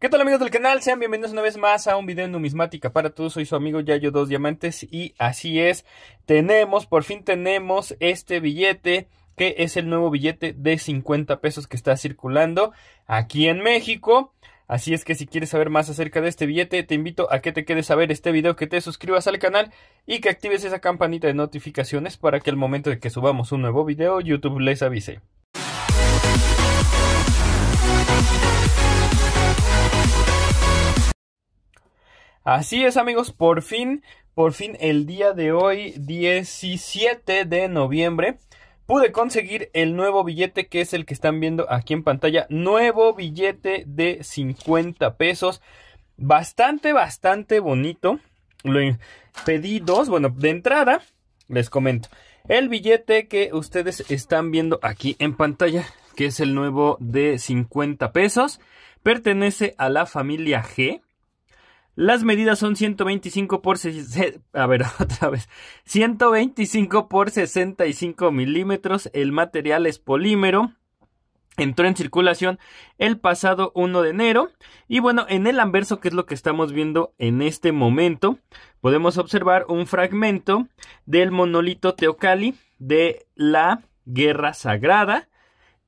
¿Qué tal amigos del canal? Sean bienvenidos una vez más a un video numismática para todos. Soy su amigo Yayo Dos Diamantes y así es, tenemos, por fin tenemos este billete que es el nuevo billete de 50 pesos que está circulando aquí en México. Así es que si quieres saber más acerca de este billete, te invito a que te quedes a ver este video, que te suscribas al canal y que actives esa campanita de notificaciones para que al momento de que subamos un nuevo video, YouTube les avise. Así es amigos, por fin, por fin el día de hoy, 17 de noviembre, pude conseguir el nuevo billete que es el que están viendo aquí en pantalla, nuevo billete de 50 pesos, bastante, bastante bonito, lo pedí dos, bueno, de entrada, les comento, el billete que ustedes están viendo aquí en pantalla, que es el nuevo de 50 pesos, pertenece a la familia G. Las medidas son 125 por a ver, otra vez. 125 65 milímetros. El material es polímero. Entró en circulación el pasado 1 de enero. Y bueno, en el anverso, que es lo que estamos viendo en este momento, podemos observar un fragmento del monolito Teocali de la Guerra Sagrada.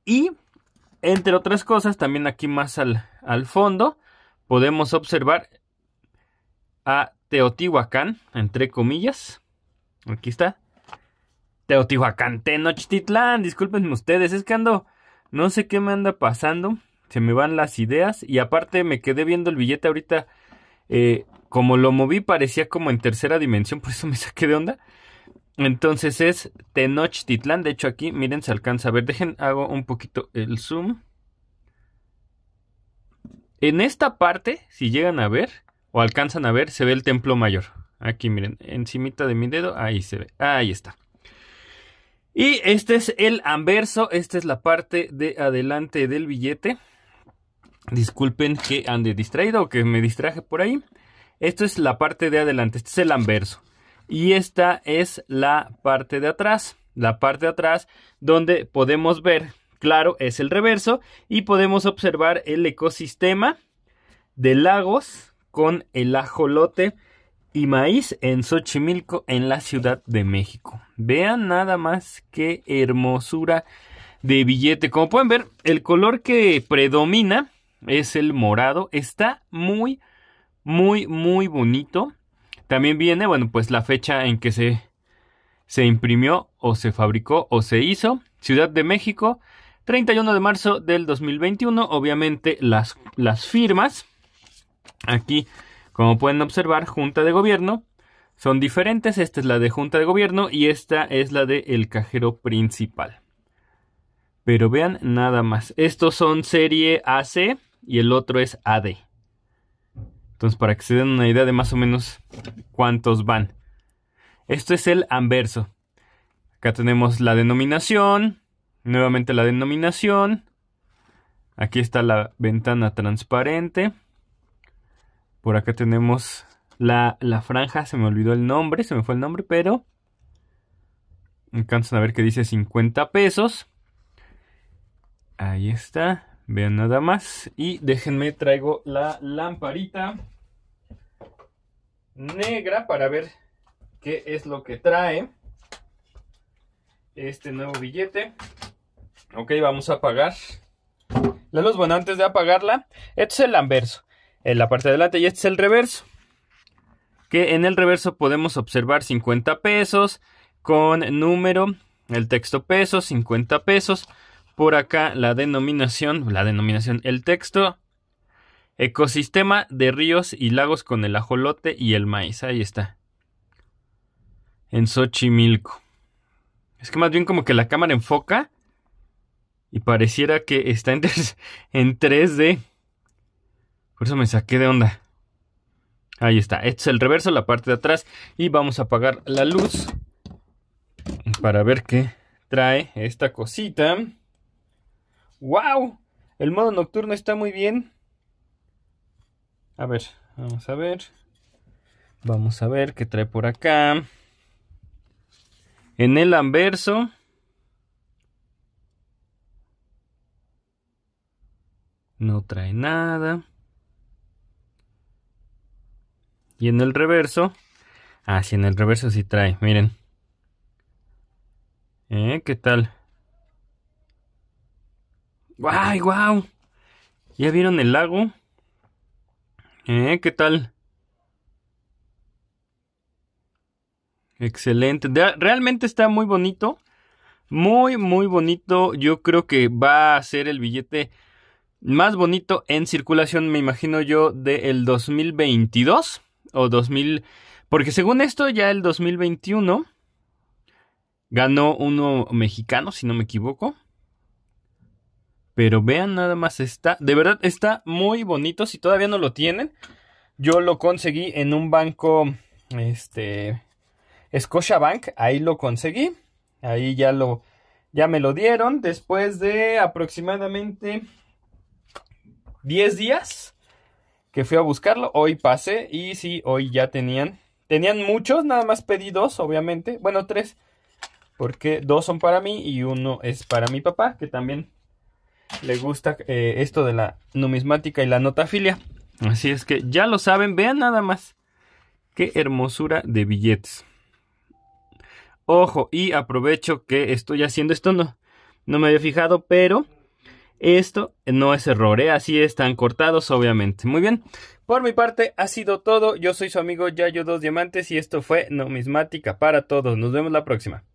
Y entre otras cosas, también aquí más al, al fondo podemos observar a Teotihuacán, entre comillas. Aquí está. Teotihuacán, Tenochtitlán, discúlpenme ustedes, es que ando, no sé qué me anda pasando, se me van las ideas y aparte me quedé viendo el billete ahorita, eh, como lo moví parecía como en tercera dimensión, por eso me saqué de onda. Entonces es Tenochtitlán. De hecho, aquí, miren, se alcanza a ver. Dejen, hago un poquito el zoom. En esta parte, si llegan a ver o alcanzan a ver, se ve el templo mayor. Aquí, miren, encimita de mi dedo, ahí se ve. Ahí está. Y este es el anverso, esta es la parte de adelante del billete. Disculpen que ande distraído o que me distraje por ahí. Esto es la parte de adelante, este es el anverso. Y esta es la parte de atrás. La parte de atrás donde podemos ver, claro, es el reverso y podemos observar el ecosistema de lagos con el ajolote y maíz en Xochimilco, en la Ciudad de México. Vean nada más qué hermosura de billete. Como pueden ver, el color que predomina es el morado. Está muy, muy, muy bonito. También viene, bueno, pues la fecha en que se, se imprimió o se fabricó o se hizo. Ciudad de México, 31 de marzo del 2021. Obviamente las, las firmas. Aquí, como pueden observar, Junta de Gobierno. Son diferentes. Esta es la de Junta de Gobierno y esta es la de El Cajero Principal. Pero vean nada más. Estos son serie AC y el otro es AD. Entonces, para que se den una idea de más o menos cuántos van. Esto es el anverso. Acá tenemos la denominación, nuevamente la denominación. Aquí está la ventana transparente. Por acá tenemos la, franja, se me olvidó el nombre, se me fue el nombre, pero cansan a ver que dice 50 pesos. Ahí está. Vean nada más. Y déjenme, traigo la lamparita negra para ver qué es lo que trae este nuevo billete. Ok, vamos a apagar la luz. Bueno, antes de apagarla, este es el anverso, en la parte de delante y este es el reverso. Que en el reverso podemos observar 50 pesos con número, el texto pesos, 50 pesos. Por acá la denominación, la denominación, el texto. Ecosistema de ríos y lagos con el ajolote y el maíz. Ahí está. En Xochimilco. Es que más bien como que la cámara enfoca y pareciera que está en, 3D. Por eso me saqué de onda. Ahí está. Este es el reverso, la parte de atrás. Y vamos a apagar la luz para ver qué trae esta cosita. ¡Wow! El modo nocturno está muy bien. A ver, vamos a ver. Vamos a ver qué trae por acá. En el anverso. No trae nada. Y en el reverso. Ah, sí, en el reverso sí trae. Miren. ¿Eh? ¿Qué tal? ¡Guay, guau! ¿Ya vieron el lago? ¿Eh? ¿Qué tal? Excelente. realmente está muy bonito. Muy, muy bonito. Yo creo que va a ser el billete más bonito en circulación, me imagino yo, del 2022 o 2000. Porque según esto, ya el 2021 ganó uno mexicano, si no me equivoco. Pero vean nada más está, de verdad está muy bonito, si todavía no lo tienen. Yo lo conseguí en un banco, este, Bank ahí lo conseguí. Ahí ya lo, ya me lo dieron después de aproximadamente 10 días que fui a buscarlo. Hoy pasé y sí, hoy ya tenían, tenían muchos, nada más pedí dos, obviamente. Bueno, tres, porque dos son para mí y uno es para mi papá, que también le gusta eh, esto de la numismática y la notafilia. Así es que ya lo saben, vean nada más. Qué hermosura de billetes. Ojo, y aprovecho que estoy haciendo esto, no, no me había fijado, pero esto no es error, ¿eh? así están cortados, obviamente. Muy bien, por mi parte ha sido todo. Yo soy su amigo Yayo Dos Diamantes y esto fue Numismática para Todos. Nos vemos la próxima.